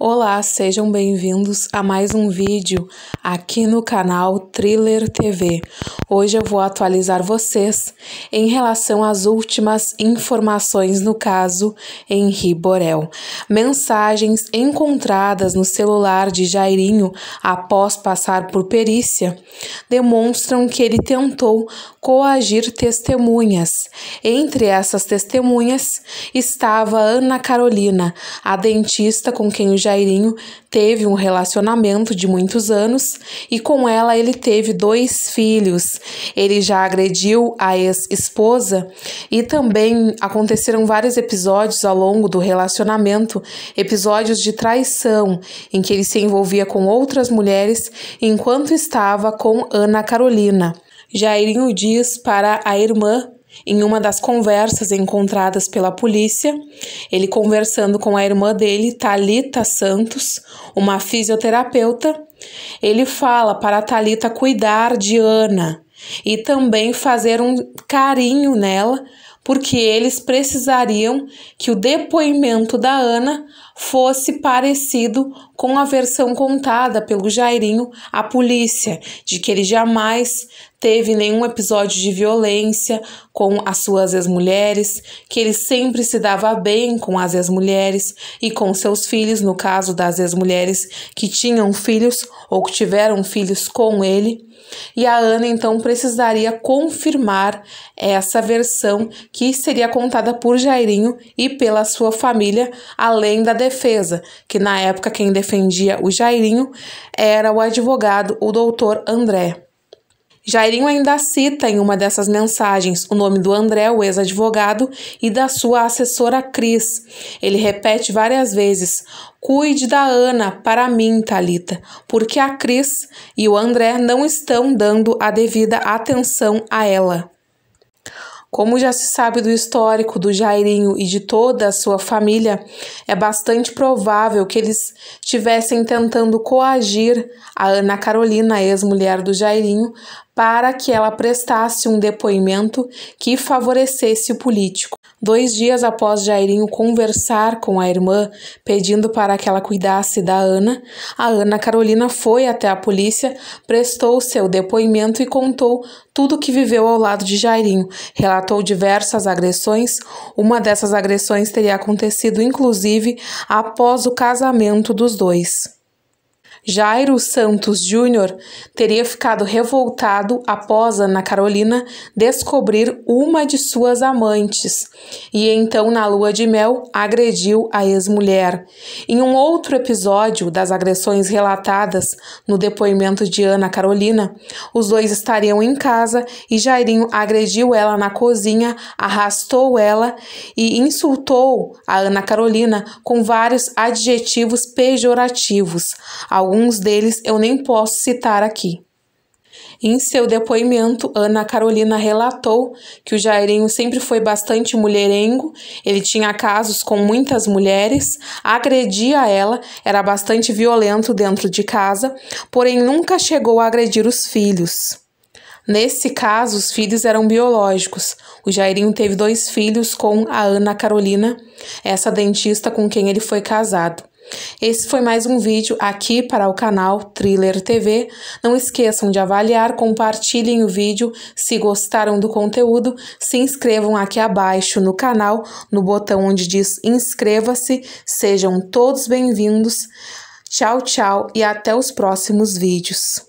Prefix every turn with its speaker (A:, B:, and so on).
A: Olá, sejam bem-vindos a mais um vídeo aqui no canal Thriller TV. Hoje eu vou atualizar vocês em relação às últimas informações no caso Henri Borel. Mensagens encontradas no celular de Jairinho após passar por perícia demonstram que ele tentou coagir testemunhas. Entre essas testemunhas estava Ana Carolina, a dentista com quem o Jairinho teve um relacionamento de muitos anos e com ela ele teve dois filhos. Ele já agrediu a ex-esposa e também aconteceram vários episódios ao longo do relacionamento, episódios de traição, em que ele se envolvia com outras mulheres enquanto estava com Ana Carolina. Jairinho diz para a irmã em uma das conversas encontradas pela polícia, ele conversando com a irmã dele, Talita Santos, uma fisioterapeuta, ele fala para Talita cuidar de Ana e também fazer um carinho nela, porque eles precisariam que o depoimento da Ana fosse parecido com a versão contada pelo Jairinho à polícia, de que ele jamais teve nenhum episódio de violência com as suas ex-mulheres, que ele sempre se dava bem com as ex-mulheres e com seus filhos, no caso das ex-mulheres que tinham filhos ou que tiveram filhos com ele. E a Ana então precisaria confirmar essa versão que seria contada por Jairinho e pela sua família, além da defesa, que na época quem defendia o Jairinho era o advogado, o doutor André. Jairinho ainda cita em uma dessas mensagens o nome do André, o ex-advogado, e da sua assessora Cris. Ele repete várias vezes: Cuide da Ana para mim, Talita, porque a Cris e o André não estão dando a devida atenção a ela. Como já se sabe do histórico do Jairinho e de toda a sua família, é bastante provável que eles estivessem tentando coagir a Ana Carolina, ex-mulher do Jairinho, para que ela prestasse um depoimento que favorecesse o político dois dias após Jairinho conversar com a irmã, pedindo para que ela cuidasse da Ana, a Ana Carolina foi até a polícia, prestou seu depoimento e contou tudo o que viveu ao lado de Jairinho. Relatou diversas agressões, uma dessas agressões teria acontecido inclusive após o casamento dos dois. Jairo Santos Júnior teria ficado revoltado após Ana Carolina descobrir uma de suas amantes e então, na lua de mel, agrediu a ex-mulher. Em um outro episódio das agressões relatadas no depoimento de Ana Carolina, os dois estariam em casa e Jairinho agrediu ela na cozinha, arrastou ela e insultou a Ana Carolina com vários adjetivos pejorativos. Alguns alguns deles eu nem posso citar aqui. Em seu depoimento, Ana Carolina relatou que o Jairinho sempre foi bastante mulherengo, ele tinha casos com muitas mulheres, agredia ela, era bastante violento dentro de casa, porém nunca chegou a agredir os filhos. Nesse caso, os filhos eram biológicos. O Jairinho teve dois filhos com a Ana Carolina, essa dentista com quem ele foi casado. Esse foi mais um vídeo aqui para o canal Thriller TV. Não esqueçam de avaliar, compartilhem o vídeo. Se gostaram do conteúdo, se inscrevam aqui abaixo no canal, no botão onde diz inscreva-se. Sejam todos bem-vindos. Tchau, tchau e até os próximos vídeos.